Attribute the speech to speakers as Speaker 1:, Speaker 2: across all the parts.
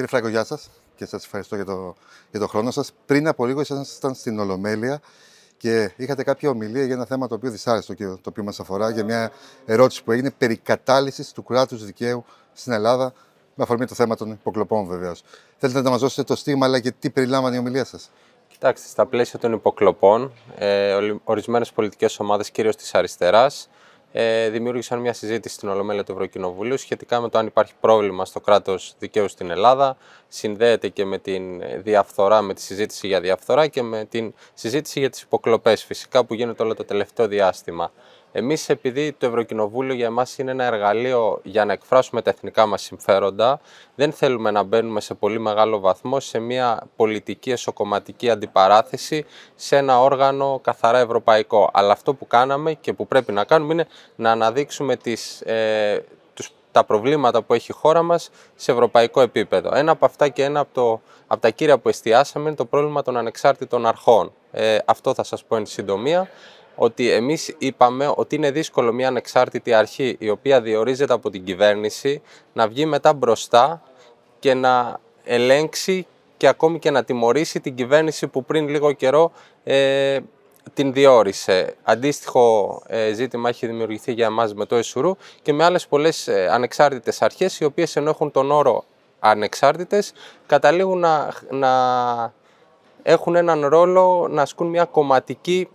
Speaker 1: Κύριε Φράγκο, γεια σας και σας ευχαριστώ για το, για το χρόνο σας. Πριν από λίγο ήσασταν στην Ολομέλεια και είχατε κάποια ομιλία για ένα θέμα το οποίο δυσάρεστο και το οποίο μας αφορά, για μια ερώτηση που έγινε περί κατάλυσης του κράτους δικαίου στην Ελλάδα, με αφορμή το θέμα των υποκλοπών βεβαίως. Θέλετε να μας δώσετε το στίγμα, αλλά και τι περιλάμβανε η ομιλία σας.
Speaker 2: Κοιτάξτε, στα πλαίσια των υποκλοπών, ε, ορισμένες πολιτικές ομάδες, κυρίως της αριστεράς, ε, δημιούργησαν μια συζήτηση στην Ολομέλεια του Ευρωκοινοβουλίου σχετικά με το αν υπάρχει πρόβλημα στο κράτος δικαίου στην Ελλάδα. Συνδέεται και με την διαφθορά, με τη συζήτηση για διαφθορά και με την συζήτηση για τις υποκλοπές φυσικά που γίνεται όλο το τελευταίο διάστημα. Εμείς επειδή το Ευρωκοινοβούλιο για μας είναι ένα εργαλείο για να εκφράσουμε τα εθνικά μας συμφέροντα, δεν θέλουμε να μπαίνουμε σε πολύ μεγάλο βαθμό σε μια πολιτική εσωκομματική αντιπαράθεση σε ένα όργανο καθαρά ευρωπαϊκό. Αλλά αυτό που κάναμε και που πρέπει να κάνουμε είναι να αναδείξουμε τις, ε, τους, τα προβλήματα που έχει η χώρα μας σε ευρωπαϊκό επίπεδο. Ένα από αυτά και ένα από, το, από τα κύρια που εστιάσαμε είναι το πρόβλημα των ανεξάρτητων αρχών. Ε, αυτό θα σας πω εν συντομία ότι εμείς είπαμε ότι είναι δύσκολο μια ανεξάρτητη αρχή η οποία διορίζεται από την κυβέρνηση να βγει μετά μπροστά και να ελέγξει και ακόμη και να τιμωρήσει την κυβέρνηση που πριν λίγο καιρό ε, την διόρισε. Αντίστοιχο ε, ζήτημα έχει δημιουργηθεί για εμάς με το ΕΣΟΥΡΟΥ και με άλλες πολλές ε, ανεξάρτητες αρχές οι οποίες ενώ έχουν τον όρο ανεξάρτητες καταλήγουν να, να έχουν έναν ρόλο να ασκούν μια κομματική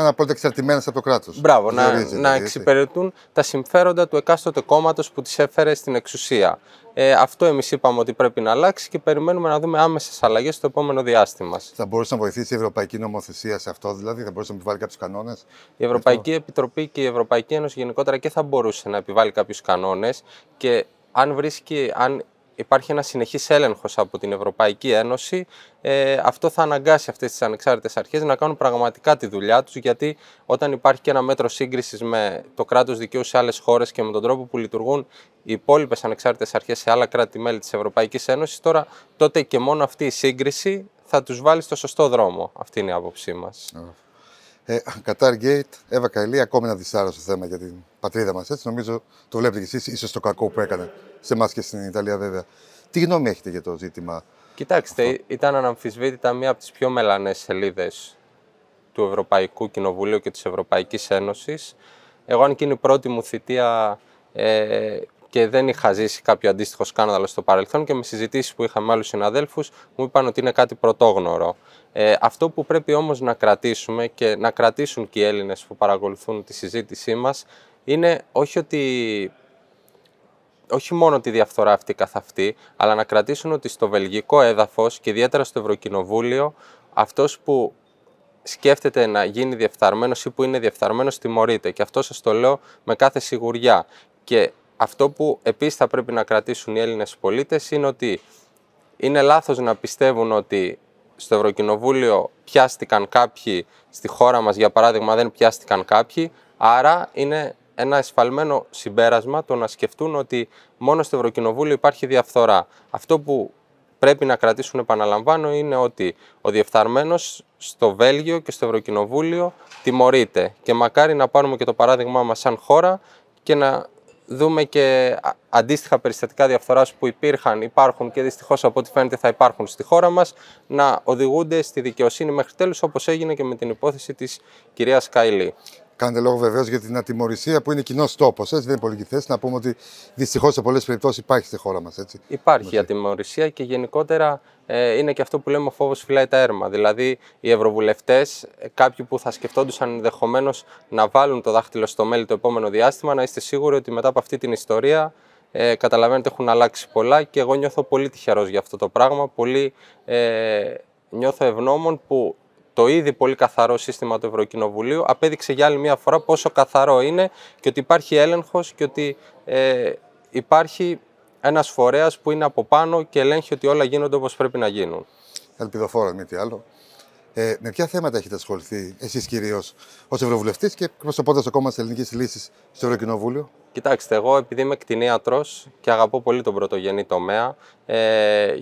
Speaker 1: είναι απόλυτα εξαρτημένες από το κράτος. Μπράβο, να, να εξυπηρετούν
Speaker 2: τα συμφέροντα του εκάστοτε κόμματος που τις έφερε στην εξουσία. Ε, αυτό εμείς είπαμε ότι πρέπει να αλλάξει και περιμένουμε να δούμε άμεσες αλλαγές στο επόμενο διάστημα.
Speaker 1: Θα μπορούσε να βοηθήσει η Ευρωπαϊκή Νομοθεσία σε
Speaker 2: αυτό, δηλαδή, θα μπορούσε να επιβάλλει κάποιους κανόνες. Η Ευρωπαϊκή αυτό. Επιτροπή και η Ευρωπαϊκή Ένωση γενικότερα και θα μπορούσε να επιβάλλει κάποιους κανόνες και αν, βρίσκει, αν υπάρχει ένα συνεχής έλεγχος από την Ευρωπαϊκή Ένωση, ε, αυτό θα αναγκάσει αυτές τις ανεξάρτητες αρχές να κάνουν πραγματικά τη δουλειά τους, γιατί όταν υπάρχει και ένα μέτρο σύγκρισης με το κράτος δικαίου σε άλλες χώρες και με τον τρόπο που λειτουργούν οι υπόλοιπες ανεξάρτητες αρχές σε άλλα κράτη-μέλη της Ευρωπαϊκής Ένωσης, τώρα τότε και μόνο αυτή η σύγκριση θα τους βάλει στο σωστό δρόμο. Αυτή είναι η άποψή μας.
Speaker 1: Ε, Κατάρ Γκέιτ, Εύα Καηλή, ακόμη ένα δυσάρεστο θέμα για την πατρίδα μας. Έτσι, νομίζω το βλέπετε κι εσείς, ίσως το κακό που έκανε σε εμάς και στην Ιταλία, βέβαια. Τι γνώμη έχετε για το ζήτημα,
Speaker 2: Κοιτάξτε, αυτό. ήταν αναμφισβήτητα μία από τις πιο μελανές σελίδες του Ευρωπαϊκού Κοινοβουλίου και της Ευρωπαϊκής Ένωσης. Εγώ, αν και είναι η πρώτη μου θητεία, ε, και δεν είχα ζήσει κάποιο αντίστοιχο σκάνδαλο στο παρελθόν και με συζητήσεις που είχα με άλλους συναδέλφους μου είπαν ότι είναι κάτι πρωτόγνωρο. Ε, αυτό που πρέπει όμως να κρατήσουμε και να κρατήσουν και οι Έλληνες που παρακολουθούν τη συζήτησή μας είναι όχι ότι όχι μόνο τη διαφθορά αυτή καθ' αυτή, αλλά να κρατήσουν ότι στο βελγικό έδαφος και ιδιαίτερα στο Ευρωκοινοβούλιο, αυτός που σκέφτεται να γίνει διεφθαρμένος ή που είναι διεφθαρμένος τιμωρείται. Και αυτό σας το λέω με κάθε σιγουριά. Και αυτό που επίσης θα πρέπει να κρατήσουν οι Έλληνες πολίτες είναι ότι είναι λάθος να πιστεύουν ότι στο Ευρωκοινοβούλιο πιάστηκαν κάποιοι, στη χώρα μας για παράδειγμα δεν πιάστηκαν κάποιοι, άρα είναι ένα εσφαλμένο συμπέρασμα το να σκεφτούν ότι μόνο στο Ευρωκοινοβούλιο υπάρχει διαφθορά. Αυτό που πρέπει να κρατήσουν, επαναλαμβάνω, είναι ότι ο διεφθαρμένος στο Βέλγιο και στο Ευρωκοινοβούλιο τιμωρείται. Και μακάρι να πάρουμε και το παράδειγμά μας σαν χώρα και να δούμε και αντίστοιχα περιστατικά διαφθοράς που υπήρχαν, υπάρχουν και δυστυχώς από ό,τι φαίνεται θα υπάρχουν στη χώρα μας, να οδηγούνται στη δικαιοσύνη μέχρι τέλους όπως έγινε και με την υπόθεση της κυρίας Καϊλή.
Speaker 1: Κάντε λόγο βεβαίως για την ατιμορρησία που είναι κοινός τόπος. Δεν είναι πολύ θέση να πούμε ότι δυστυχώς σε πολλές περιπτώσεις υπάρχει στη χώρα μας.
Speaker 2: Υπάρχει η ατιμορρησία και γενικότερα ε, είναι και αυτό που λέμε ο φόβος φυλάει τα έρμα. Δηλαδή, οι ευρωβουλευτές, ε, κάποιοι που θα σκεφτόντουσαν ενδεχομένως να βάλουν το δάχτυλο στο μέλι το επόμενο διάστημα, να είστε σίγουροι ότι μετά από αυτή την ιστορία ε, καταλαβαίνετε έχουν αλλάξει πολλά και εγώ νιώθω πολύ τυχερός για αυτό το πράγμα. Πολύ ε, νιώθω ευγνώμων που το ήδη πολύ καθαρό σύστημα του Ευρωκοινοβουλίου απέδειξε για άλλη μια φορά πόσο καθαρό είναι και ότι υπάρχει έλεγχος και ότι ε, υπάρχει ένας φορέας που είναι από πάνω και ελέγχει ότι όλα γίνονται όπως πρέπει να γίνουν.
Speaker 1: Ελπιδοφόρος, μη τι άλλο. Ε, με ποια θέματα έχετε ασχοληθεί εσείς κυρίως ως Ευρωβουλευτής και προσωπώντα το κόμμα τη Ελληνική Λύση στο Ευρωκοινοβούλιο.
Speaker 2: Κοιτάξτε, εγώ επειδή είμαι κτηνίατρος και αγαπώ πολύ τον πρωτογενή τομέα ε,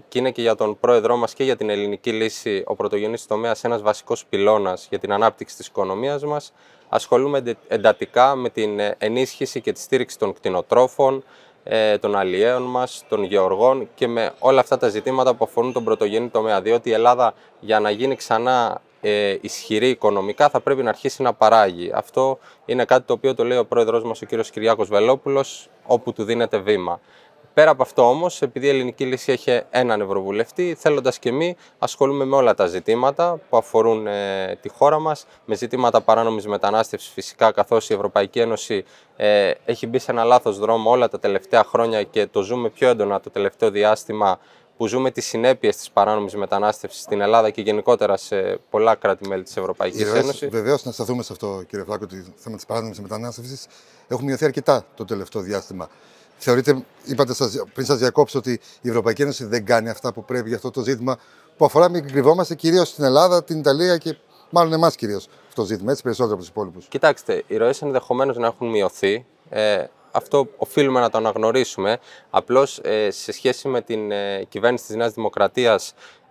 Speaker 2: και είναι και για τον πρόεδρό μας και για την ελληνική λύση ο πρωτογενής τομέας ένας βασικός πυλώνας για την ανάπτυξη της οικονομίας μας, ασχολούμαι εντατικά με την ε, ενίσχυση και τη στήριξη των κτηνοτρόφων, ε, των αλλιέων μας, των γεωργών και με όλα αυτά τα ζητήματα που αφορούν τον πρωτογενή τομέα. Διότι η Ελλάδα για να γίνει ξανά ε, ισχυρή οικονομικά θα πρέπει να αρχίσει να παράγει. Αυτό είναι κάτι το οποίο το λέει ο πρόεδρός μας, ο κύριος Κυριάκος Βελόπουλος, όπου του δίνεται βήμα. Πέρα από αυτό όμως, επειδή η ελληνική λύση έχει έναν Ευρωβουλευτή, θέλοντας και εμείς ασχολούμαι με όλα τα ζητήματα που αφορούν ε, τη χώρα μας, με ζητήματα παράνομης μετανάστευσης φυσικά, καθώς η Ευρωπαϊκή Ένωση ε, έχει μπει σε ένα λάθος δρόμο όλα τα τελευταία χρόνια και το ζούμε πιο έντονα το τελευταίο διάστημα που ζούμε τις συνέπειες της παράνομης μετανάστευσης στην Ελλάδα και γενικότερα σε πολλά κράτη-μέλη της Ευρωπαϊκής Ένωσης. Βεβαίως,
Speaker 1: να σταθούμε σε αυτό, κύριε Φλάκο, το θέμα της παράνομης μετανάστευσης. Έχουν μειωθεί αρκετά το τελευταίο διάστημα. Θεωρείτε, είπατε σας, πριν σας διακόψω, ότι η Ευρωπαϊκή Ένωση δεν κάνει αυτά που πρέπει για αυτό το ζήτημα που αφορά, μην κρυβόμαστε, κυρίως στην Ελλάδα, την Ιταλία και μάλλον εμάς κυρίως αυτό το ζήτημα, έτσι περισσότερο από τους υπόλοιπους.
Speaker 2: Κοιτάξτε, οι ροές ενδεχομένως να έχουν μειωθεί. Ε, αυτό οφείλουμε να το αναγνωρίσουμε. Απλώς ε, σε σχέση με την ε, κυβέρνηση της Νέας Δημοκρατίας,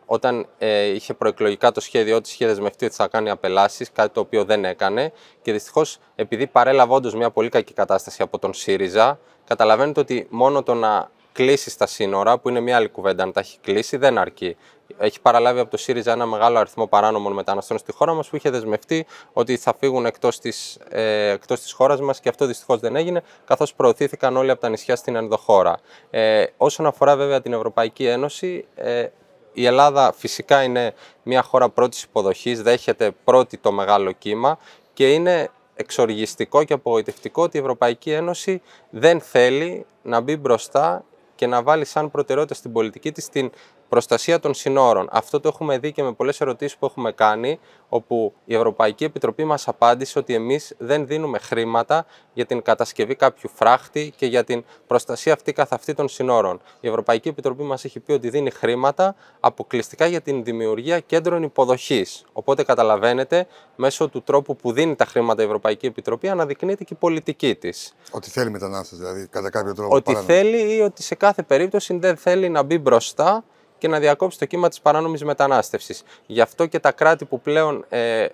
Speaker 2: όταν ε, είχε προεκλογικά το σχέδιό τη, είχε δεσμευτεί ότι θα κάνει απελάσεις, κάτι το οποίο δεν έκανε. Και δυστυχώς, επειδή παρέλαβε όντω μια πολύ κακή κατάσταση από τον ΣΥΡΙΖΑ, καταλαβαίνετε ότι μόνο το να κλείσεις τα σύνορα, που είναι μια άλλη κουβέντα, αν τα έχει κλείσει, δεν αρκεί. Έχει παραλάβει από το ΣΥΡΙΖΑ ένα μεγάλο αριθμό παράνομων μεταναστών στη χώρα μας που είχε δεσμευτεί ότι θα φύγουν εκτός της ε, χώρας μας και αυτό δυστυχώς δεν έγινε, καθώς προωθήθηκαν όλοι από τα νησιά στην ενδοχώρα. Ε, όσον αφορά βέβαια την Ευρωπαϊκή Ένωση, ε, η Ελλάδα φυσικά είναι μια χώρα πρώτης υποδοχής, δέχεται πρώτη το μεγάλο κύμα και είναι εξοργιστικό και απογοητευτικό ότι η Ευρωπαϊκή Ένωση δεν θέλει να μπει μπροστά και να βάλει σαν προτεραιότητα στην πολιτική της την Προστασία των συνόρων. Αυτό το έχουμε δει και με πολλές ερωτήσεις που έχουμε κάνει, όπου η Ευρωπαϊκή Επιτροπή μας απάντησε ότι εμείς δεν δίνουμε χρήματα για την κατασκευή κάποιου φράχτη και για την προστασία αυτή καθ' αυτή των συνόρων. Η Ευρωπαϊκή Επιτροπή μας έχει πει ότι δίνει χρήματα αποκλειστικά για την δημιουργία κέντρων υποδοχής. Οπότε καταλαβαίνετε, μέσω του τρόπου που δίνει τα χρήματα η Ευρωπαϊκή Επιτροπή, αναδεικνύεται και η πολιτική της. Ότι θέλει μετανάστες,
Speaker 1: δηλαδή, κατά κάποιο τρόπο. Ότι
Speaker 2: θέλει ή ότι σε κάθε περίπτωση δεν θέλει να μπει μπροστά και να διακόψει το κύμα της παράνομης μετανάστευσης. Γι' αυτό και τα κράτη που πλέον ε,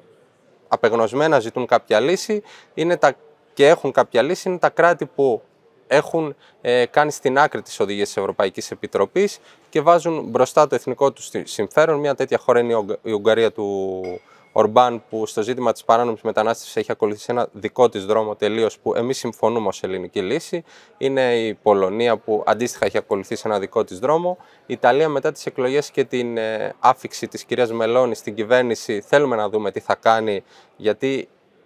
Speaker 2: απεγνωσμένα ζητούν κάποια λύση είναι τα, και έχουν κάποια λύση είναι τα κράτη που έχουν ε, κάνει στην άκρη τις οδηγίες της Ευρωπαϊκής Επιτροπής και βάζουν μπροστά το εθνικό τους συμφέρον. Μια τέτοια χώρα είναι η Ουγγαρία του Ορμπάν που στο ζήτημα της παράνομης μετανάστευσης έχει ακολουθήσει ένα δικό της δρόμο τελείως που εμείς συμφωνούμε ως ελληνική λύση. Είναι η Πολωνία που αντίστοιχα έχει ακολουθήσει ένα δικό της δρόμο. Η Ιταλία μετά τις εκλογές και την ε, άφηξη της κυρίας Μελώνη στην κυβέρνηση θέλουμε να δούμε τι θα κάνει γιατί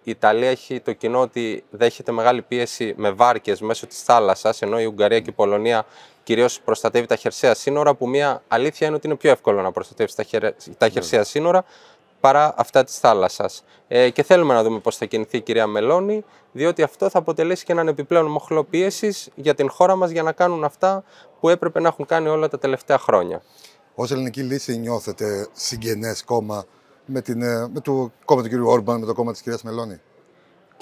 Speaker 2: η Ιταλία έχει το κοινό ότι δέχεται μεγάλη πίεση με βάρκες μέσω της θάλασσας, ενώ η Ουγγαρία και η Πολωνία κυρίως προστατεύει τα χερσαία σύνορα, που μια αλήθεια είναι ότι είναι πιο εύκολο να προστατεύσει τα χερσαία ναι. σύνορα παρά αυτά της θάλασσας. Ε, και θέλουμε να δούμε πώς θα κινηθεί η κυρία Μελώνη, διότι αυτό θα αποτελέσει και έναν επιπλέον μοχλό πίεσης για την χώρα μας για να κάνουν αυτά που έπρεπε να έχουν κάνει όλα τα τελευταία χρόνια.
Speaker 1: Ως ελληνική λύση νιώθετε συγγενές κόμμα με, ε, το κόμμα του κ. Όρμπαν, με το κόμμα της κυρίας Μελώνη.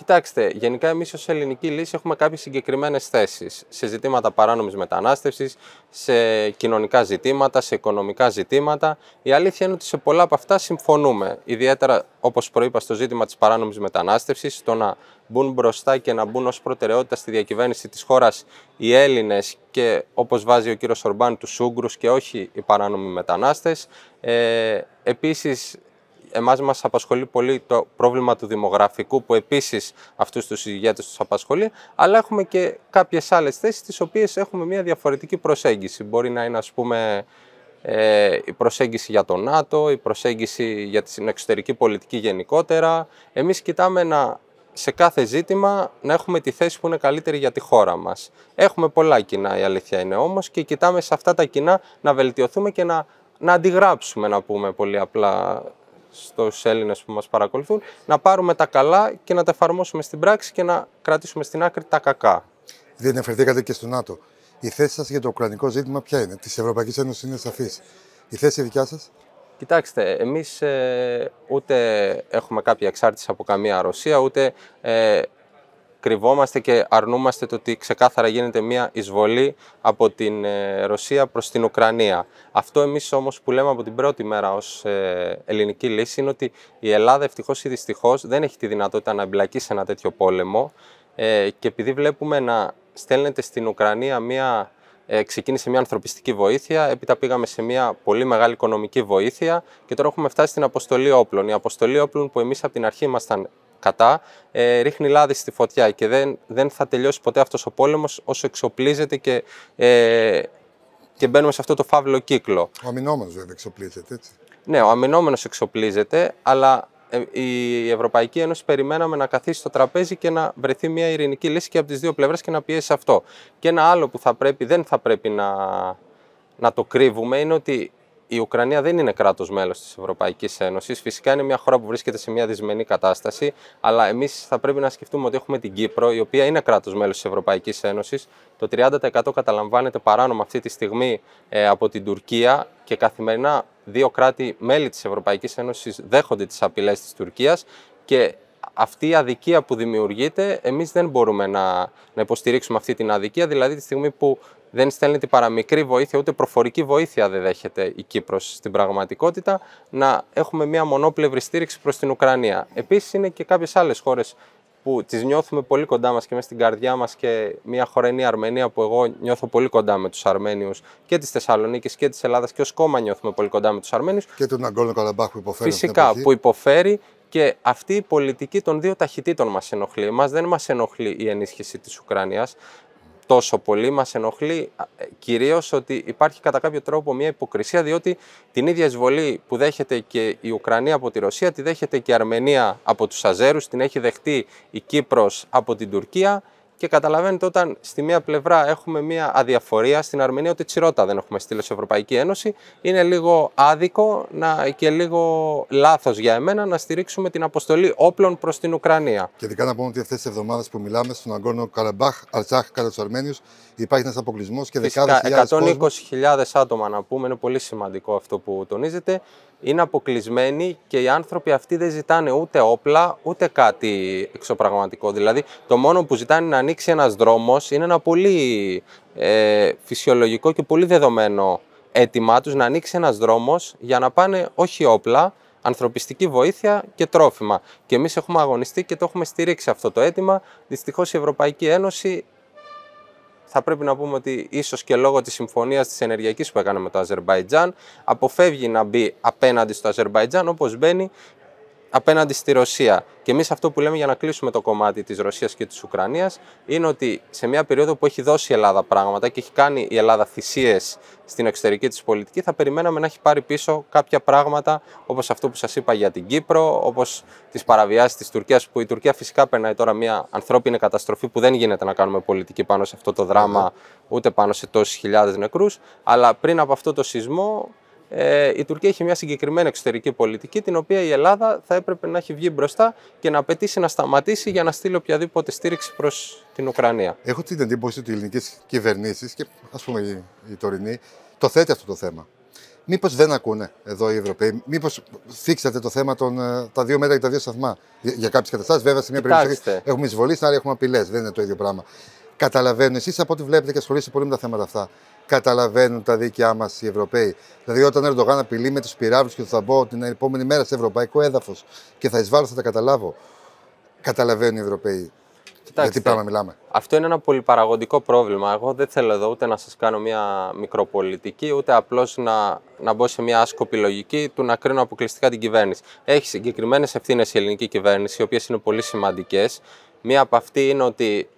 Speaker 2: Κοιτάξτε, γενικά εμείς ως ελληνική λύση έχουμε κάποιες συγκεκριμένες θέσεις σε ζητήματα παράνομης μετανάστευσης, σε κοινωνικά ζητήματα, σε οικονομικά ζητήματα. Η αλήθεια είναι ότι σε πολλά από αυτά συμφωνούμε. Ιδιαίτερα, όπως προείπα, στο ζήτημα της παράνομης μετανάστευσης, το να μπουν μπροστά και να μπουν ως προτεραιότητα στη διακυβέρνηση της χώρας οι Έλληνες και όπως βάζει ο κύριος Ορμπάν, τους Ούγκρου και όχι οι παράνομοι μετανάστες. Ε, Επίσης, εμάς μας απασχολεί πολύ το πρόβλημα του δημογραφικού που επίσης αυτούς τους ηγέτες τους απασχολεί, αλλά έχουμε και κάποιες άλλες θέσεις τις οποίες έχουμε μια διαφορετική προσέγγιση. Μπορεί να είναι ας πούμε ε, η προσέγγιση για το ΝΑΤΟ, η προσέγγιση για την εξωτερική πολιτική γενικότερα. Εμείς κοιτάμε να σε κάθε ζήτημα να έχουμε τη θέση που είναι καλύτερη για τη χώρα μας. Έχουμε πολλά κοινά η αλήθεια είναι όμως και κοιτάμε σε αυτά τα κοινά να βελτιωθούμε και να, να αντιγράψουμε να πούμε πολύ απλά στους Έλληνες που μας παρακολουθούν, να πάρουμε τα καλά και να τα εφαρμόσουμε στην πράξη και να κρατήσουμε στην άκρη τα κακά.
Speaker 1: Δεν Διενεφερθήκατε και στο ΝΑΤΟ. Η θέση σας για το ουκρανικό ζήτημα ποια είναι, της Ευρωπαϊκής Ένωσης είναι σαφής. Η θέση δικιά σας?
Speaker 2: Κοιτάξτε, εμείς ε, ούτε έχουμε κάποια εξάρτηση από καμία Ρωσία, ούτε ε, κρυβόμαστε και αρνούμαστε το ότι ξεκάθαρα γίνεται μια εισβολή από την ε, Ρωσία προς την Ουκρανία. Αυτό εμείς όμως που λέμε από την πρώτη μέρα ως ε, ελληνική λύση είναι ότι η Ελλάδα ευτυχώς ή δυστυχώς δεν έχει τη δυνατότητα να εμπλακεί σε ένα τέτοιο πόλεμο ε, και επειδή βλέπουμε να στέλνεται στην Ουκρανία μια ξεκίνησε μια ανθρωπιστική βοήθεια, έπειτα πήγαμε σε μια πολύ μεγάλη οικονομική βοήθεια και τώρα έχουμε φτάσει στην αποστολή όπλων. Η αποστολή όπλων που εμείς από την αρχή ήμασταν κατά, ε, ρίχνει λάδι στη φωτιά και δεν, δεν θα τελειώσει ποτέ αυτός ο πόλεμος όσο εξοπλίζεται και, ε, και μπαίνουμε σε αυτό το φαύλο κύκλο.
Speaker 1: Ο αμυνόμενος δεν εξοπλίζεται έτσι.
Speaker 2: Ναι, ο αμυνόμενος εξοπλίζεται, αλλά ε, η Ευρωπαϊκή Ένωση περιμέναμε να καθίσει στο τραπέζι και να βρεθεί μια ειρηνική λύση και από τις δύο πλευρές και να πιέσει αυτό. Και ένα άλλο που θα πρέπει, δεν θα πρέπει να, να το κρύβουμε είναι ότι η Ουκρανία δεν είναι κράτος μέλος της Ευρωπαϊκής Ένωσης. Φυσικά είναι μια χώρα που βρίσκεται σε μια δυσμενή κατάσταση, αλλά εμείς θα πρέπει να σκεφτούμε ότι έχουμε την Κύπρο, η οποία είναι κράτος μέλος της Ευρωπαϊκής Ένωσης. Το 30% καταλαμβάνεται παράνομα αυτή τη στιγμή ε, από την Τουρκία και καθημερινά δύο κράτη μέλη της Ευρωπαϊκής Ένωσης δέχονται τις απειλές της Τουρκίας. Και αυτή η αδικία που δημιουργείται, εμείς δεν μπορούμε να, να υποστηρίξουμε αυτή την αδικία. Δηλαδή, τη στιγμή που δεν στέλνετε παραμικρή βοήθεια, ούτε προφορική βοήθεια δεν δέχεται η Κύπρος στην πραγματικότητα, να έχουμε μια μονόπλευρη στήριξη προς την Ουκρανία. Επίσης είναι και κάποιες άλλες χώρες που τις νιώθουμε πολύ κοντά μας και μέσα στην καρδιά μας και μια χώρα Αρμενία που εγώ νιώθω πολύ κοντά με τους Αρμένιους και της Θεσσαλονίκης και της Ελλάδας και ως κόμμα νιώθουμε πολύ κοντά με τους Αρμένιους.
Speaker 1: Και τον Αγκόλνο Καλαμπάχ που υποφέρει. Φυσικά
Speaker 2: που υποφέρει και αυτή η πολιτική των δύο ταχυτήτων μας ενοχλεί. Μας δεν μας ενοχλεί η ενίσχυση της Ουκρανίας τόσο πολύ μας ενοχλεί ε, κυρίως ότι υπάρχει κατά κάποιο τρόπο μια υποκρισία διότι την ίδια εισβολή που δέχεται και η Ουκρανία από τη Ρωσία τη δέχεται και η Αρμενία από τους Αζέρους, την έχει δεχτεί η Κύπρος από την Τουρκία και καταλαβαίνετε όταν στη μία πλευρά έχουμε μία αδιαφορία στην Αρμενία ότι τσιρότα δεν έχουμε στείλει σε Ευρωπαϊκή Ένωση, είναι λίγο άδικο να, και λίγο λάθος για εμένα να στηρίξουμε την αποστολή
Speaker 1: όπλων προς την Ουκρανία. Και ειδικά να πούμε ότι αυτές τις εβδομάδες που μιλάμε στον Αγκόνο Καραμπάχ, Αρτσάχ, κατά του Αρμένιου, υπάρχει ένας αποκλεισμός και δεκάδες χιλιάδες.
Speaker 2: 120.000 άτομα να πούμε, είναι πολύ σημαντικό αυτό που τονίζεται είναι αποκλεισμένοι και οι άνθρωποι αυτοί δεν ζητάνε ούτε όπλα ούτε κάτι εξωπραγματικό. Δηλαδή το μόνο που ζητάνε να ανοίξει ένας δρόμος είναι ένα πολύ ε, φυσιολογικό και πολύ δεδομένο αίτημά τους να ανοίξει ένας δρόμος για να πάνε όχι όπλα, ανθρωπιστική βοήθεια και τρόφιμα. Και εμείς έχουμε αγωνιστεί και το έχουμε στηρίξει αυτό το αίτημα. Δυστυχώς η Ευρωπαϊκή Ένωση θα πρέπει να πούμε ότι ίσως και λόγω της συμφωνίας της ενεργειακής που έκανε με το Αζερβαϊτζάν, αποφεύγει να μπει απέναντι στο Αζερβαϊτζάν όπως μπαίνει απέναντι στη Ρωσία. Και εμείς αυτό που λέμε για να κλείσουμε το κομμάτι της Ρωσίας και της Ουκρανίας είναι ότι σε μια περίοδο που έχει δώσει η Ελλάδα πράγματα και έχει κάνει η Ελλάδα θυσίες στην εξωτερική της πολιτική, θα περιμέναμε να έχει πάρει πίσω κάποια πράγματα όπως αυτό που σας είπα για την Κύπρο, όπως τις παραβιάσεις της Τουρκίας, που η Τουρκία φυσικά περνάει τώρα μια ανθρώπινη καταστροφή που δεν γίνεται να κάνουμε πολιτική πάνω σε αυτό το δράμα, ούτε πάνω σε τόσες χιλιάδες νεκρούς. Αλλά πριν από αυτό το σεισμό, ε, η Τουρκία έχει μια συγκεκριμένη εξωτερική πολιτική, την οποία η Ελλάδα θα έπρεπε να έχει βγει μπροστά και να απαιτήσει να σταματήσει για να στείλει οποιαδήποτε στήριξη προς την Ουκρανία.
Speaker 1: Έχω την εντύπωση ότι οι ελληνικές κυβερνήσεις και ας πούμε η, η τωρινή το θέτει αυτό το θέμα. Μήπως δεν ακούνε εδώ οι Ευρωπαίοι, Μήπως θίξατε το θέμα των ε, τα δύο μέτρα και τα δύο σταθμά. Για, κάποιες καταστάσεις, βέβαια, σε μια Κοιτάξτε. έχουμε εισβολή, στην άλλη έχουμε απειλές. Δεν είναι το ίδιο πράγμα. Καταλαβαίνω, εσείς από ό,τι βλέπετε και ασχολείστε πολύ με τα θέματα αυτά καταλαβαίνουν τα δίκαιά μας οι Ευρωπαίοι. Δηλαδή, όταν ο Ερντογάν απειλεί με τους πυράβλους και τους θα μπω την επόμενη μέρα σε ευρωπαϊκό έδαφος και θα εισβάλλω, θα τα καταλάβω. Καταλαβαίνουν οι Ευρωπαίοι. Κοιτάξτε, γιατί πράγμα μιλάμε.
Speaker 2: Αυτό είναι ένα πολυπαραγωγικό πρόβλημα. Εγώ δεν θέλω εδώ ούτε να σας κάνω μια μικροπολιτική, ούτε απλώς να, να μπω σε μια άσκοπη λογική του να κρίνω αποκλειστικά την κυβέρνηση. Έχει συγκεκριμένες ευθύνες η ελληνική κυβέρνηση, οι οποίες είναι πολύ σημαντικές. Μία από αυτή είναι ότι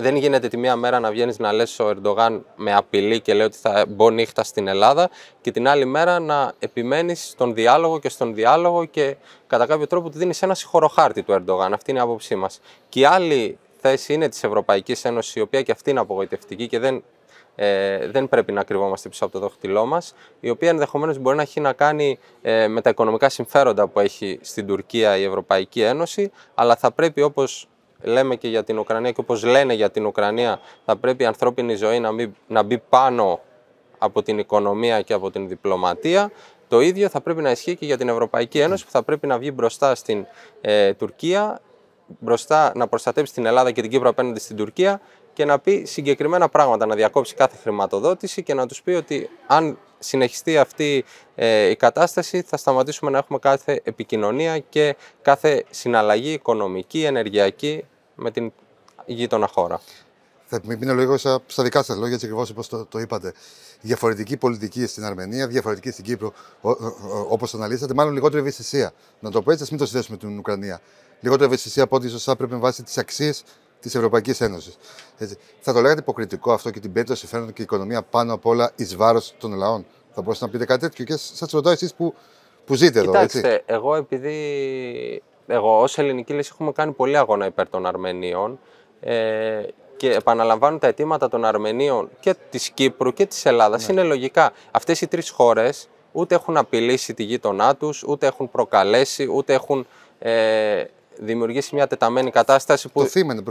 Speaker 2: δεν γίνεται τη μία μέρα να βγαίνεις να λες ο Ερντογάν με απειλή και λέει ότι θα μπω νύχτα στην Ελλάδα και την άλλη μέρα να επιμένεις στον διάλογο και στον διάλογο και κατά κάποιο τρόπο του δίνεις ένα συγχωροχάρτη του Ερντογάν. Αυτή είναι η άποψή μας. Και η άλλη θέση είναι της Ευρωπαϊκής Ένωσης, η οποία και αυτή είναι απογοητευτική και δεν ε, δεν πρέπει να κρυβόμαστε πίσω από το δόχτυλό μας, η οποία ενδεχομένως μπορεί να έχει να κάνει ε, με τα οικονομικά συμφέροντα που έχει στην Τουρκία η Ευρωπαϊκή Ένωση, αλλά θα πρέπει όπως λέμε και για την Ουκρανία και όπως λένε για την Ουκρανία, θα πρέπει η ανθρώπινη ζωή να, μην, να μπει πάνω από την οικονομία και από την διπλωματία. Το ίδιο θα πρέπει να ισχύει και για την Ευρωπαϊκή Ένωση που θα πρέπει να βγει μπροστά στην ε, Τουρκία, μπροστά να προστατέψει την Ελλάδα και την Κύπρο απέναντι στην Τουρκία και να πει συγκεκριμένα πράγματα, να διακόψει κάθε χρηματοδότηση και να τους πει ότι αν συνεχιστεί αυτή ε, η κατάσταση θα σταματήσουμε να έχουμε κάθε επικοινωνία και κάθε συναλλαγή οικονομική, ενεργειακή με την γείτονα χώρα.
Speaker 1: Θα μείνω λίγο στα, δικά σας λόγια, έτσι ακριβώς όπως το, το, είπατε. Διαφορετική πολιτική στην Αρμενία, διαφορετική στην Κύπρο, όπω το αναλύσατε, μάλλον λιγότερη ευαισθησία. Να το πω έτσι, ας μην το συνδέσουμε με την Ουκρανία. Λιγότερη ευαισθησία από ό,τι ίσως θα έπρεπε με βάση τις αξίες της Ευρωπαϊκής Ένωσης. Θα το λέγατε υποκριτικό αυτό και την περίπτωση φαίνεται και η οικονομία πάνω απ' όλα εις βάρος των λαών. Θα μπορούσατε να πείτε κάτι τέτοιο και σας ρωτώ εσείς που, που ζείτε εδώ. Κοιτάξτε,
Speaker 2: εγώ επειδή. Εγώ ως ελληνική λύση έχουμε κάνει πολύ αγώνα υπέρ των Αρμενίων. Ε, και επαναλαμβάνω τα αιτήματα των Αρμενίων και της Κύπρου και της Ελλάδας ναι. είναι λογικά. Αυτές οι τρεις χώρες ούτε έχουν απειλήσει τη γείτονά τους, ούτε έχουν προκαλέσει, ούτε έχουν ε, δημιουργήσει μια τεταμένη κατάσταση που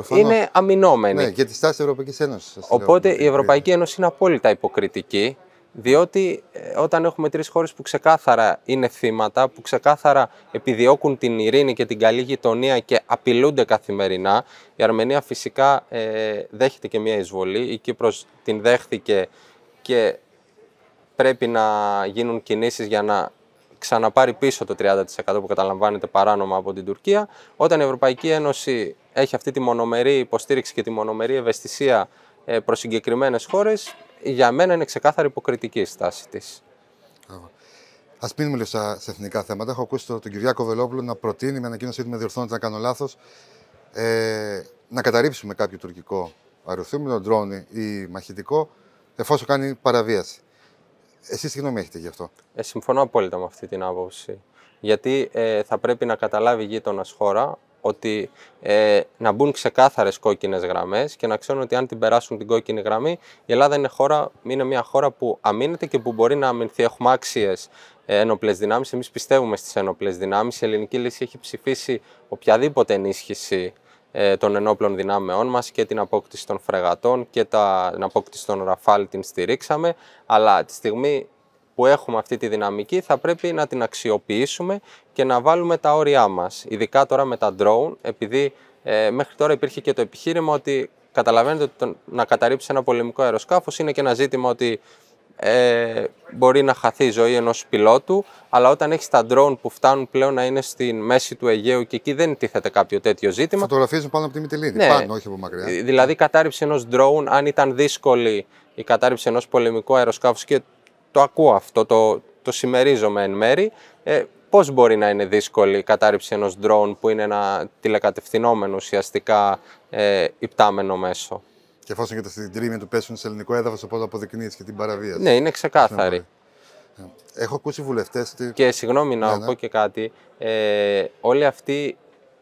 Speaker 2: είναι αμυνόμενη. Ναι, για
Speaker 1: τη στάση της Ευρωπαϊκής Ένωσης. Οπότε
Speaker 2: η Ευρωπαϊκή Ένωση είναι απόλυτα υποκριτική, διότι ε, όταν έχουμε τρεις χώρες που ξεκάθαρα είναι θύματα, που ξεκάθαρα επιδιώκουν την ειρήνη και την καλή γειτονία και απειλούνται καθημερινά, η Αρμενία φυσικά ε, δέχεται και μια εισβολή. Η Κύπρος την δέχθηκε και πρέπει να γίνουν κινήσεις για να ξαναπάρει πίσω το 30% που καταλαμβάνεται παράνομα από την Τουρκία. Όταν η Ευρωπαϊκή Ένωση έχει αυτή τη μονομερή υποστήριξη και τη μονομερή ευαισθησία ε, προς συγκεκριμένες χώρες, για μένα είναι ξεκάθαρη υποκριτική η στάση της.
Speaker 1: Α μην μιλήσω σε εθνικά θέματα. Έχω ακούσει τον, Κυριάκο Βελόπουλο να προτείνει με ανακοίνωση ότι με διορθώνεται να κάνω λάθος ε, να καταρρύψουμε κάποιο τουρκικό τον ντρόνι ή μαχητικό, εφόσον κάνει παραβίαση εσύ συγγνώμη έχετε γι' αυτό.
Speaker 2: Ε, συμφωνώ απόλυτα με αυτή την άποψη. Γιατί ε, θα πρέπει να καταλάβει η γείτονας χώρα ότι ε, να μπουν ξεκάθαρες κόκκινες γραμμές και να ξέρουν ότι αν την περάσουν την κόκκινη γραμμή, η Ελλάδα είναι, χώρα, είναι μια χώρα που αμήνεται και που μπορεί να αμυνθεί. Έχουμε άξιες ένοπλες δυνάμεις. Εμείς πιστεύουμε στις ένοπλες δυνάμεις. Η ελληνική λύση έχει ψηφίσει οποιαδήποτε ενίσχυση ε, των ενόπλων δυνάμεών μας και την απόκτηση των φρεγατών και τα, την απόκτηση των Ραφάλ την στηρίξαμε, αλλά τη στιγμή που έχουμε αυτή τη δυναμική θα πρέπει να την αξιοποιήσουμε και να βάλουμε τα όρια μας, ειδικά τώρα με τα drone, επειδή ε, μέχρι τώρα υπήρχε και το επιχείρημα ότι καταλαβαίνετε ότι να καταρρύψει ένα πολεμικό αεροσκάφος είναι και ένα ζήτημα ότι ε, μπορεί να χαθεί η ζωή ενός πιλότου, αλλά όταν έχεις τα ντρόουν που φτάνουν πλέον να είναι στη μέση του Αιγαίου και εκεί δεν τίθεται κάποιο τέτοιο ζήτημα. Φωτογραφίζουν πάνω από τη Μητυλίνη, ναι. πάνω, όχι από μακριά. Ε, δηλαδή η κατάρριψη ενός ντρόουν, αν ήταν δύσκολη η κατάρριψη ενός πολεμικού αεροσκάφους και το ακούω αυτό, το, το συμμερίζομαι εν μέρη, ε, πώς μπορεί να είναι δύσκολη η κατάρριψη ενό ντρόουν που είναι ένα τηλεκατευθυνόμενο ουσιαστικά ε, υπτάμενο μέσο.
Speaker 1: Και εφόσον και τα τρίμη του πέσουν σε ελληνικό έδαφος, οπότε αποδεικνύεις και την ναι, παραβίαση. Ναι, είναι ξεκάθαρη. Ναι, ναι. Έχω ακούσει
Speaker 2: βουλευτές. Τι... Και συγγνώμη να πω και κάτι. Ε, όλη αυτή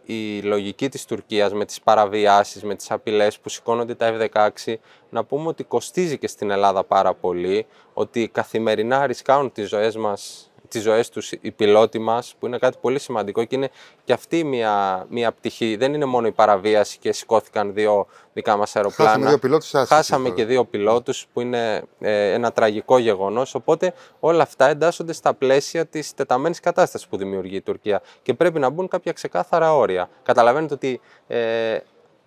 Speaker 2: η λογική της Τουρκίας με τις παραβιάσεις, με τις απειλές που σηκώνονται τα F-16, να πούμε ότι κοστίζει και στην Ελλάδα πάρα πολύ, ότι καθημερινά ρισκάουν τις ζωές μας τις ζωές τους οι πιλότοι μας, που είναι κάτι πολύ σημαντικό και είναι και αυτή μια, μια πτυχή. Δεν είναι μόνο η παραβίαση και σηκώθηκαν δύο δικά μας αεροπλάνα. Χάσαμε δύο πιλότους,
Speaker 1: Χάσαμε και δύο
Speaker 2: πιλότους, που είναι ε, ένα τραγικό γεγονός. Οπότε όλα αυτά εντάσσονται στα πλαίσια της τεταμένης κατάστασης που δημιουργεί η Τουρκία. Και πρέπει να μπουν κάποια ξεκάθαρα όρια. Καταλαβαίνετε ότι ε,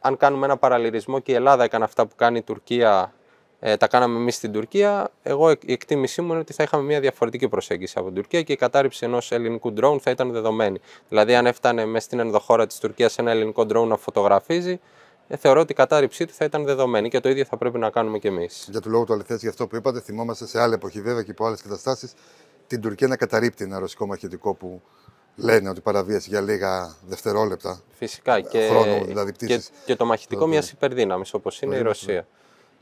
Speaker 2: αν κάνουμε ένα παραλληλισμό και η Ελλάδα έκανε αυτά που κάνει η Τουρκία ε, τα κάναμε εμείς στην Τουρκία, εγώ η εκτίμησή μου είναι ότι θα είχαμε μια διαφορετική προσέγγιση από την Τουρκία και η κατάρριψη ενός ελληνικού drone θα ήταν δεδομένη. Δηλαδή, αν έφτανε μέσα στην ενδοχώρα της Τουρκίας ένα ελληνικό drone να φωτογραφίζει, ε, θεωρώ ότι η κατάρριψή του θα ήταν δεδομένη και το ίδιο θα πρέπει να
Speaker 1: κάνουμε κι εμείς. Για το λόγο του αληθές, για αυτό που είπατε, θυμόμαστε σε άλλη εποχή βέβαια και υπό άλλες καταστάσεις την Τουρκία να καταρρύπτει ένα ρωσικό μαχητικό που λένε ότι παραβίασε για λίγα δευτερόλεπτα.
Speaker 2: Φυσικά και, χρόνο, δηλαδή, και, το μαχητικό μιας υπερδύναμης όπως είναι η Ρωσία.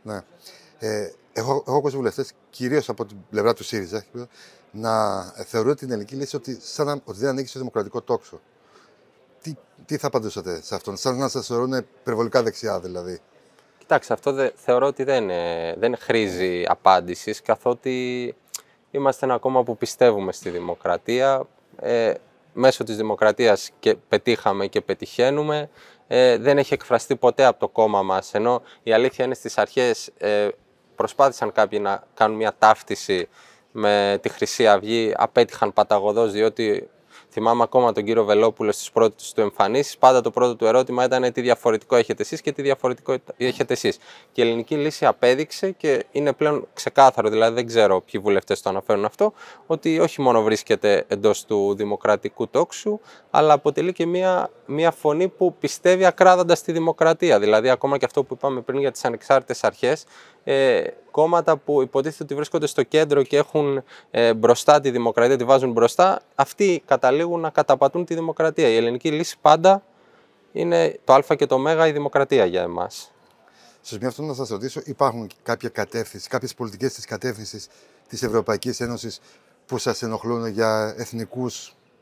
Speaker 1: Ναι. Ε, εγώ, εγώ ακούσει βουλευτές, κυρίως από την πλευρά του ΣΥΡΙΖΑ, να θεωρούν την ελληνική λύση ότι, σαν να, ότι δεν ανήκει στο δημοκρατικό τόξο. Τι, τι θα απαντούσατε σε αυτόν, σαν να σας θεωρούν υπερβολικά δεξιά δηλαδή.
Speaker 2: Κοιτάξτε, αυτό θεωρώ ότι δεν, ε, δεν χρήζει απάντησης, καθότι είμαστε ένα κόμμα που πιστεύουμε στη δημοκρατία. Ε, μέσω της δημοκρατίας και πετύχαμε και πετυχαίνουμε. Ε, δεν έχει εκφραστεί ποτέ από το κόμμα μας, ενώ η αλήθεια είναι στις αρχές ε, προσπάθησαν κάποιοι να κάνουν μια ταύτιση με τη Χρυσή Αυγή, απέτυχαν παταγωδώς διότι θυμάμαι ακόμα τον κύριο Βελόπουλο στις πρώτες του εμφανίσεις, πάντα το πρώτο του ερώτημα ήταν «Ε, τι διαφορετικό έχετε εσείς και τι διαφορετικό έχετε εσείς. Και η ελληνική λύση απέδειξε και είναι πλέον ξεκάθαρο, δηλαδή δεν ξέρω ποιοι βουλευτές το αναφέρουν αυτό, ότι όχι μόνο βρίσκεται εντός του δημοκρατικού τόξου, αλλά αποτελεί και μια, μια φωνή που πιστεύει ακράδαντα στη δημοκρατία. Δηλαδή ακόμα και αυτό που είπαμε πριν για τις ανεξάρτητες αρχές, ε, κόμματα που υποτίθεται ότι βρίσκονται στο κέντρο και έχουν ε, μπροστά τη δημοκρατία, τη βάζουν μπροστά, αυτοί καταλήγουν να καταπατούν τη δημοκρατία. Η ελληνική λύση πάντα είναι το α και το μέγα η δημοκρατία για εμάς.
Speaker 1: Στο σημείο αυτό να σας ρωτήσω, υπάρχουν κάποια κατεύθυνση, κάποιες πολιτικές της κατεύθυνσης της Ευρωπαϊκής Ένωσης που σας ενοχλούν για εθνικούς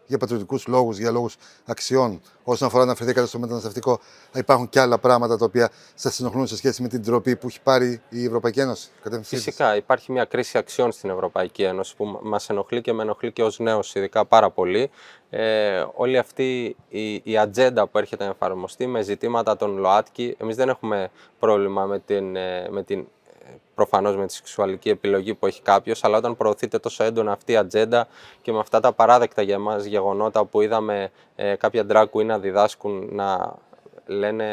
Speaker 1: για πατριωτικούς λόγους, για λόγους αξιών, όσον αφορά να φερθεί στο μεταναστευτικό, υπάρχουν και άλλα πράγματα τα οποία σας συνοχλούν σε σχέση με την τροπή που έχει πάρει η Ευρωπαϊκή Ένωση.
Speaker 2: Φυσικά, υπάρχει μια κρίση αξιών στην Ευρωπαϊκή Ένωση που μα ενοχλεί και με ενοχλεί και ως νέος, ειδικά πάρα πολύ. Ε, όλη αυτή η, η ατζέντα που έρχεται να εφαρμοστεί με ζητήματα των ΛΟΑΤΚΙ. Εμείς δεν έχουμε πρόβλημα με την, ε, με την προφανώς με τη σεξουαλική επιλογή που έχει κάποιος, αλλά όταν προωθείται τόσο έντονα αυτή η ατζέντα και με αυτά τα παράδεκτα για εμάς γεγονότα που είδαμε ε, κάποια drag queen να διδάσκουν να λένε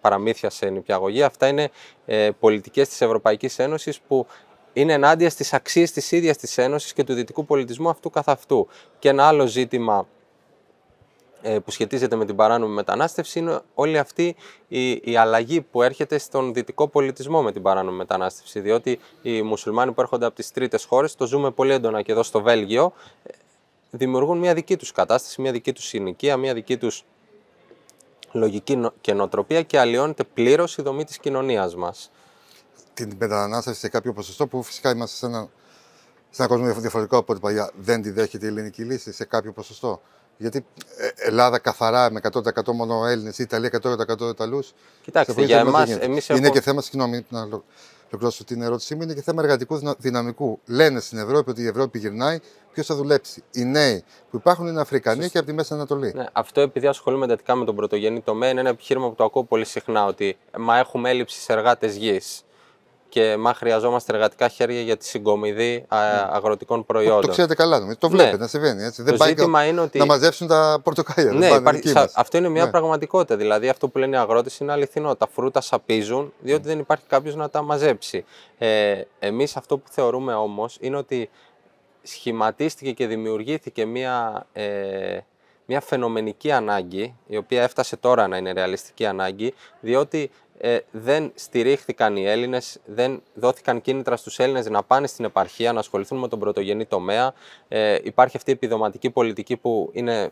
Speaker 2: παραμύθια σε νηπιαγωγή, αυτά είναι ε, πολιτικές της Ευρωπαϊκής Ένωσης που είναι ενάντια στις αξίες της ίδιας της Ένωσης και του δυτικού πολιτισμού αυτού καθ' αυτού. Και ένα άλλο ζήτημα ε, που σχετίζεται με την παράνομη μετανάστευση είναι όλη αυτή η, η αλλαγή που έρχεται στον δυτικό πολιτισμό με την παράνομη μετανάστευση. Διότι οι μουσουλμάνοι που έρχονται από τις τρίτες χώρες, το ζούμε πολύ έντονα και εδώ στο Βέλγιο, ε, δημιουργούν μια δική τους κατάσταση, μια δική τους συνοικία, μια δική τους λογική και και αλλοιώνεται πλήρως η δομή της κοινωνίας μας.
Speaker 1: Την μετανάστευση σε κάποιο ποσοστό που φυσικά είμαστε σε ένα σε κόσμο διαφορετικό από την παλιά, δεν τη δέχεται η ελληνική λύση σε κάποιο ποσοστό. Γιατί ε, Ελλάδα καθαρά με 100% μόνο Έλληνες, Ιταλία 100% Ιταλούς. Κοιτάξτε, για εμά. είναι και θέμα, συγγνώμη, να ολοκληρώσω την ερώτησή μου, είναι και θέμα εργατικού δυναμικού. Λένε στην Ευρώπη ότι η Ευρώπη γυρνάει, ποιος θα δουλέψει. Οι νέοι που υπάρχουν είναι Αφρικανοί και από τη Μέση Ανατολή. Ναι,
Speaker 2: αυτό επειδή ασχολούμαι εντατικά με τον πρωτογενή τομέα, είναι ένα επιχείρημα που το ακούω πολύ συχνά ότι ε, μα έχουμε έλλειψη σε εργάτες γης και μα χρειαζόμαστε εργατικά χέρια για τη συγκομιδή ναι. αγροτικών προϊόντων. Το, ξέρετε καλά, Το βλέπετε ναι. να
Speaker 1: συμβαίνει. Έτσι. Το δεν πάει ζήτημα είναι ότι... να μαζέψουν τα πορτοκάλια. Ναι, υπάρχει... Σα... Αυτό
Speaker 2: είναι μια ναι. πραγματικότητα. Δηλαδή, αυτό που λένε οι αγρότες είναι αληθινό. Τα φρούτα σαπίζουν, διότι ναι. δεν υπάρχει κάποιος να τα μαζέψει. Ε, Εμείς αυτό που θεωρούμε όμως είναι ότι σχηματίστηκε και δημιουργήθηκε μια. Ε, μια φαινομενική ανάγκη, η οποία έφτασε τώρα να είναι ρεαλιστική ανάγκη, διότι ε, δεν στηρίχθηκαν οι Έλληνες, δεν δόθηκαν κίνητρα στους Έλληνες να πάνε στην επαρχία, να ασχοληθούν με τον πρωτογενή τομέα. Ε, υπάρχει αυτή η επιδοματική πολιτική που είναι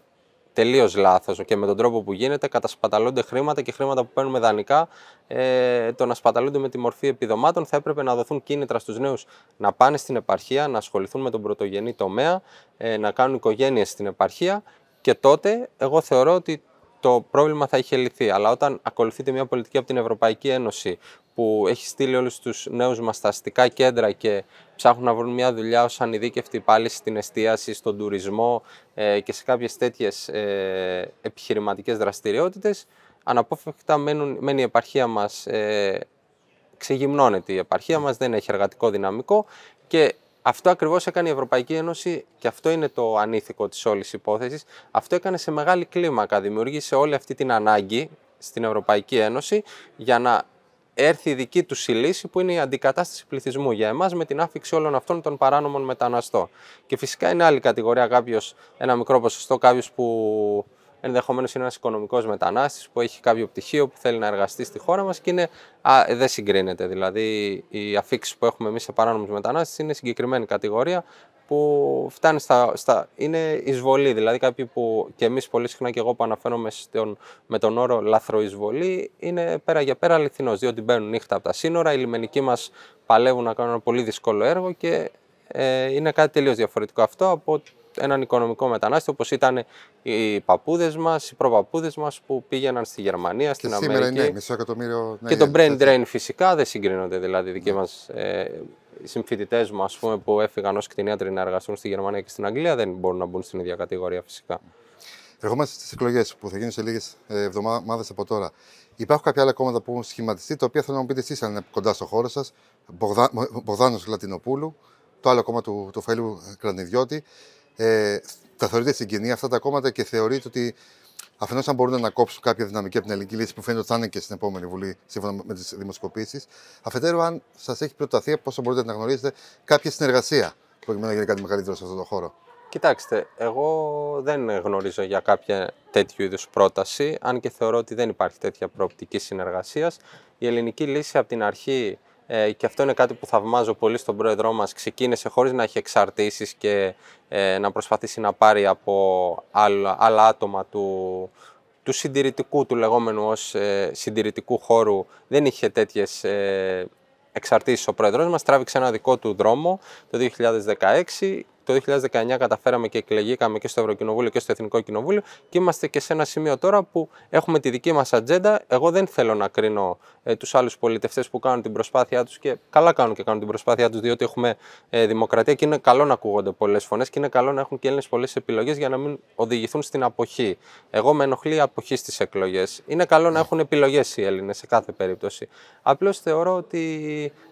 Speaker 2: τελείως λάθος και με τον τρόπο που γίνεται κατασπαταλούνται χρήματα και χρήματα που παίρνουμε δανεικά. Ε, το να σπαταλούνται με τη μορφή επιδομάτων θα έπρεπε να δοθούν κίνητρα στους νέους να πάνε στην επαρχία, να ασχοληθούν με τον πρωτογενή τομέα, ε, να κάνουν οικογένειες στην επαρχία. Και τότε εγώ θεωρώ ότι το πρόβλημα θα είχε λυθεί. Αλλά όταν ακολουθείται μια πολιτική από την Ευρωπαϊκή Ένωση που έχει στείλει όλους τους νέους μας στα αστικά κέντρα και ψάχνουν να βρουν μια δουλειά ως ανειδίκευτοι πάλι στην εστίαση, στον τουρισμό ε, και σε κάποιες τέτοιες ε, επιχειρηματικές δραστηριότητες, αναπόφευκτα μένουν, μένει η επαρχία μας. Ε, ξεγυμνώνεται η επαρχία μας, δεν έχει εργατικό δυναμικό και αυτό ακριβώς έκανε η Ευρωπαϊκή Ένωση και αυτό είναι το ανήθικο της όλης υπόθεσης. Αυτό έκανε σε μεγάλη κλίμακα. Δημιούργησε όλη αυτή την ανάγκη στην Ευρωπαϊκή Ένωση για να έρθει η δική τους η που είναι η αντικατάσταση πληθυσμού για εμάς με την άφηξη όλων αυτών των παράνομων μεταναστών. Και φυσικά είναι άλλη κατηγορία κάποιος, ένα μικρό ποσοστό, κάποιος που ενδεχομένως είναι ένας οικονομικός μετανάστης που έχει κάποιο πτυχίο που θέλει να εργαστεί στη χώρα μας και είναι, α, δεν συγκρίνεται. Δηλαδή, οι αφήξεις που έχουμε εμείς σε παράνομους μετανάστες είναι συγκεκριμένη κατηγορία που φτάνει στα, στα, είναι εισβολή. Δηλαδή, κάποιοι που και εμείς πολύ συχνά και εγώ που αναφέρομαι στον, με τον όρο λαθροεισβολή είναι πέρα για πέρα αληθινός. Διότι μπαίνουν νύχτα από τα σύνορα, οι λιμενικοί μας παλεύουν να κάνουν ένα πολύ δύσκολο έργο και ε, είναι κάτι τελείως διαφορετικό αυτό από έναν οικονομικό μετανάστη όπως ήταν οι παππούδες μας, οι προπαππούδες μας που πήγαιναν στη Γερμανία, στην και Αμερική. Σήμερα είναι μισό
Speaker 1: εκατομμύριο. Ναι, και το brain drain
Speaker 2: φυσικά δεν συγκρίνονται δηλαδή δικοί ναι. ε, συμφοιτητές μα πούμε, που έφυγαν ως κτηνίατροι να εργαστούν στη Γερμανία και στην Αγγλία δεν μπορούν να μπουν στην ίδια κατηγορία φυσικά.
Speaker 1: Ερχόμαστε στις εκλογές που θα γίνουν σε λίγες εβδομάδες από τώρα. Υπάρχουν κάποια άλλα κόμματα που έχουν σχηματιστεί, τα οποία θέλω να μου πείτε εσείς αν είναι κοντά στο χώρο σας. Μπογδάνος Λατινοπούλου, το άλλο κόμμα του, του Φαίλου Κρανιδιώτη ε, θεωρείτε στην κοινή αυτά τα κόμματα και θεωρείτε ότι αφενός αν μπορούν να κόψουν κάποια δυναμική από την ελληνική λύση που φαίνεται ότι θα είναι και στην επόμενη Βουλή σύμφωνα με τις δημοσκοπήσεις. Αφετέρου, αν σας έχει προταθεί, πόσο μπορείτε να γνωρίζετε, κάποια συνεργασία προκειμένου να γίνει κάτι μεγαλύτερο σε αυτό το χώρο.
Speaker 2: Κοιτάξτε, εγώ δεν γνωρίζω για κάποια τέτοιου είδους πρόταση, αν και θεωρώ ότι δεν υπάρχει τέτοια προοπτική συνεργασίας. Η ελληνική λύση από την αρχή ε, και αυτό είναι κάτι που θαυμάζω πολύ στον πρόεδρό μας. Ξεκίνησε χωρίς να έχει εξαρτήσεις και ε, να προσπαθήσει να πάρει από άλλα, άτομα του, του συντηρητικού, του λεγόμενου ως ε, συντηρητικού χώρου. Δεν είχε τέτοιες ε, εξαρτήσεις ο πρόεδρός μας. Τράβηξε ένα δικό του δρόμο το 2016 το 2019 καταφέραμε και εκλεγήκαμε και στο Ευρωκοινοβούλιο και στο Εθνικό Κοινοβούλιο και είμαστε και σε ένα σημείο τώρα που έχουμε τη δική μας ατζέντα. Εγώ δεν θέλω να κρίνω ε, τους άλλους πολιτευτές που κάνουν την προσπάθειά τους και καλά κάνουν και κάνουν την προσπάθειά τους, διότι έχουμε ε, δημοκρατία και είναι καλό να ακούγονται πολλές φωνές και είναι καλό να έχουν και Έλληνες πολλές επιλογές για να μην οδηγηθούν στην αποχή. Εγώ με ενοχλεί η αποχή στις εκλογές. Είναι καλό να έχουν επιλογές οι Έλληνες σε κάθε περίπτωση. Απλώς θεωρώ ότι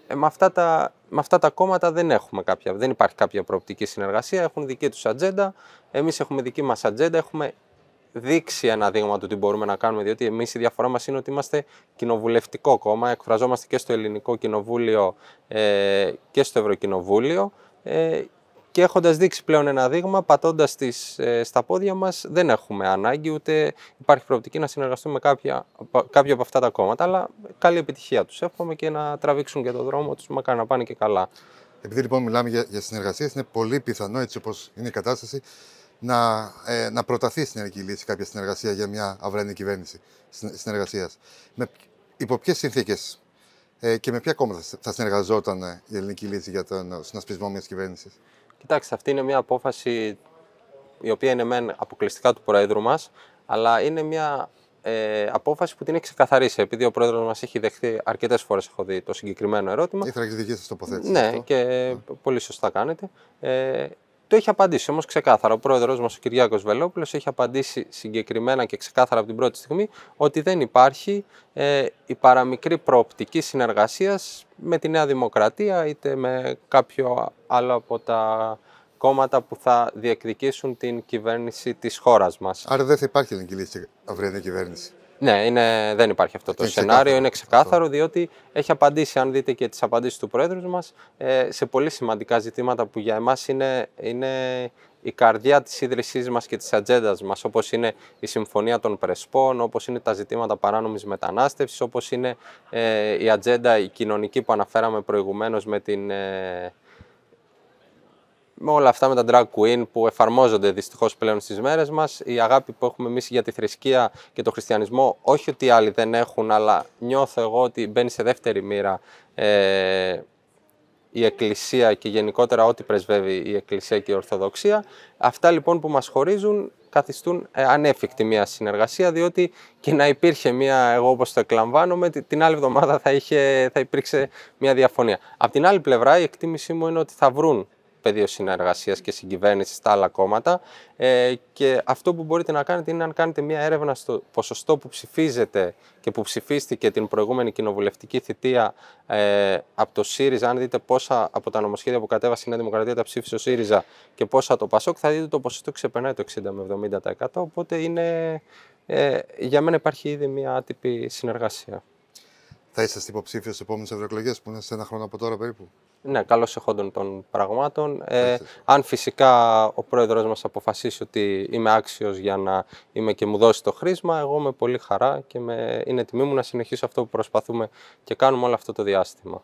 Speaker 2: ε, με, αυτά τα, με αυτά τα κόμματα δεν έχουμε κάποια, δεν υπάρχει κάποια προοπτική συνεργασία, έχουν δική τους ατζέντα, εμείς έχουμε δική μας ατζέντα, έχουμε δείξει ένα δείγμα του τι μπορούμε να κάνουμε, διότι εμείς η διαφορά μας είναι ότι είμαστε κοινοβουλευτικό κόμμα. Εκφραζόμαστε και στο Ελληνικό Κοινοβούλιο ε, και στο Ευρωκοινοβούλιο. Ε, και έχοντας δείξει πλέον ένα δείγμα, πατώντας τις ε, στα πόδια μας, δεν έχουμε ανάγκη ούτε υπάρχει προοπτική να συνεργαστούμε με κάποια, κάποια από αυτά τα κόμματα, αλλά καλή επιτυχία τους εύχομαι και να τραβήξουν και το δρόμο
Speaker 1: τους, μακάρι να πάνε και καλά. Επειδή λοιπόν μιλάμε για, για συνεργασίες, είναι πολύ πιθανό έτσι όπως είναι η κατάσταση, να, ε, να προταθεί ελληνική λύση κάποια συνεργασία για μια αυρανή κυβέρνηση συνεργασία. Υπό ποιες συνθήκες ε, και με ποια κόμματα θα συνεργαζόταν η ελληνική λύση για τον συνασπισμό μιας κυβέρνησης.
Speaker 2: Κοιτάξτε, αυτή είναι μια απόφαση η οποία είναι μεν αποκλειστικά του Προέδρου μας, αλλά είναι μια ε, απόφαση που την έχει ξεκαθαρίσει. Επειδή ο πρόεδρος μας έχει δεχθεί αρκετές φορές, έχω δει το συγκεκριμένο ερώτημα.
Speaker 1: Ήθελα και δική σας
Speaker 2: τοποθέτηση. Ναι, και ναι. πολύ σωστά κάνετε. Ε, το έχει απαντήσει όμως ξεκάθαρα. Ο πρόεδρό μας, ο Κυριάκος Βελόπουλος, έχει απαντήσει συγκεκριμένα και ξεκάθαρα από την πρώτη στιγμή ότι δεν υπάρχει ε, η παραμικρή προοπτική συνεργασίας με τη Νέα Δημοκρατία είτε με κάποιο άλλο από τα κόμματα που θα διεκδικήσουν την κυβέρνηση της χώρας μας.
Speaker 1: Άρα δεν θα υπάρχει την αυριανή κυβέρνηση.
Speaker 2: Ναι, είναι, δεν υπάρχει αυτό το σενάριο. Είναι ξεκάθαρο διότι έχει απαντήσει, αν δείτε και τις απαντήσεις του Πρόεδρου μας, ε, σε πολύ σημαντικά ζητήματα που για εμάς είναι, είναι η καρδιά της ίδρυσής μας και της ατζέντας μας. Όπως είναι η Συμφωνία των Πρεσπών, όπως είναι τα ζητήματα παράνομης μετανάστευσης, όπως είναι ε, η ατζέντα η κοινωνική που αναφέραμε προηγουμένως με την. Ε, με όλα αυτά με τα drag queen που εφαρμόζονται δυστυχώς πλέον στις μέρες μας, η αγάπη που έχουμε εμείς για τη θρησκεία και τον χριστιανισμό, όχι ότι οι άλλοι δεν έχουν, αλλά νιώθω εγώ ότι μπαίνει σε δεύτερη μοίρα ε, η Εκκλησία και γενικότερα ό,τι πρεσβεύει η Εκκλησία και η Ορθοδοξία. Αυτά λοιπόν που μας χωρίζουν καθιστούν ε, ανέφικτη μια συνεργασία, διότι και να υπήρχε μια, εγώ όπως το εκλαμβάνομαι, την άλλη εβδομάδα θα, είχε, θα υπήρξε μια διαφωνία. Απ' την άλλη πλευρά η εκτίμησή μου είναι ότι θα βρουν πεδίο συνεργασίας και συγκυβέρνησης στα άλλα κόμματα. Ε, και αυτό που μπορείτε να κάνετε είναι να κάνετε μια έρευνα στο ποσοστό που ψηφίζεται και που ψηφίστηκε την προηγούμενη κοινοβουλευτική θητεία ε, από το ΣΥΡΙΖΑ. Αν δείτε πόσα από τα νομοσχέδια που κατέβασε η Νέα Δημοκρατία τα ψήφισε ο ΣΥΡΙΖΑ και πόσα το ΠΑΣΟΚ, θα δείτε το ποσοστό ξεπερνάει το 60 με 70%. Οπότε είναι, ε, για μένα υπάρχει
Speaker 1: ήδη μια άτυπη συνεργασία. Θα είσαστε υποψήφιος στις επόμενες ευρωεκλογές που είναι σε ένα χρόνο από τώρα περίπου.
Speaker 2: Ναι, καλώς εχόντων των πραγμάτων. Ε, αν φυσικά ο πρόεδρος μας αποφασίσει ότι είμαι άξιος για να είμαι και μου δώσει το χρήσμα, εγώ με πολύ χαρά και με... είναι τιμή μου να συνεχίσω αυτό που προσπαθούμε και κάνουμε όλο αυτό το διάστημα.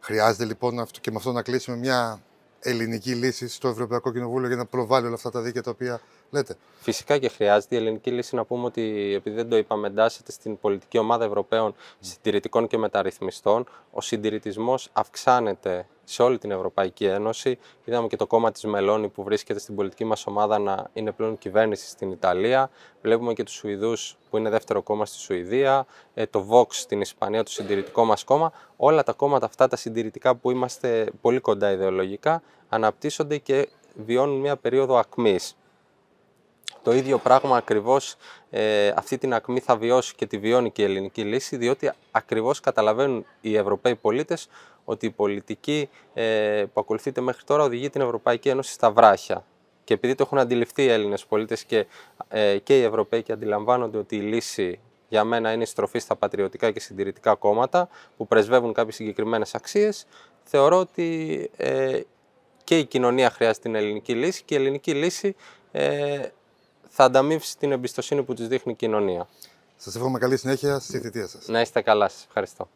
Speaker 1: Χρειάζεται λοιπόν και με αυτό να κλείσουμε μια ελληνική λύση στο Ευρωπαϊκό Κοινοβούλιο για να προβάλλει όλα αυτά τα δίκαια τα οποία λέτε.
Speaker 2: Φυσικά και χρειάζεται. Η ελληνική λύση να πούμε ότι, επειδή δεν το είπαμε, εντάσσεται στην πολιτική ομάδα Ευρωπαίων συντηρητικών και μεταρρυθμιστών. Ο συντηρητισμός αυξάνεται σε όλη την Ευρωπαϊκή Ένωση. Είδαμε και το κόμμα της Μελώνη που βρίσκεται στην πολιτική μας ομάδα να είναι πλέον κυβέρνηση στην Ιταλία. Βλέπουμε και τους Σουηδούς που είναι δεύτερο κόμμα στη Σουηδία, ε, το Vox στην Ισπανία, το συντηρητικό μας κόμμα. Όλα τα κόμματα αυτά, τα συντηρητικά που είμαστε πολύ κοντά ιδεολογικά, αναπτύσσονται και βιώνουν μια περίοδο ακμής. Το ίδιο πράγμα ακριβώς ε, αυτή την ακμή θα βιώσει και τη βιώνει και η ελληνική λύση, διότι ακριβώς καταλαβαίνουν οι Ευρωπαίοι πολίτες ότι η πολιτική ε, που ακολουθείται μέχρι τώρα οδηγεί την Ευρωπαϊκή Ένωση στα βράχια. Και επειδή το έχουν αντιληφθεί οι Έλληνες πολίτες και, ε, και οι Ευρωπαίοι και αντιλαμβάνονται ότι η λύση για μένα είναι η στροφή στα πατριωτικά και συντηρητικά κόμματα που πρεσβεύουν κάποιες συγκεκριμένες αξίες, θεωρώ ότι ε, και η κοινωνία χρειάζεται την ελληνική λύση και η ελληνική λύση. Ε, θα ανταμείψει την εμπιστοσύνη που της δείχνει η κοινωνία.
Speaker 1: Σας εύχομαι καλή συνέχεια στη θητεία σας. Να είστε καλά, σας ευχαριστώ.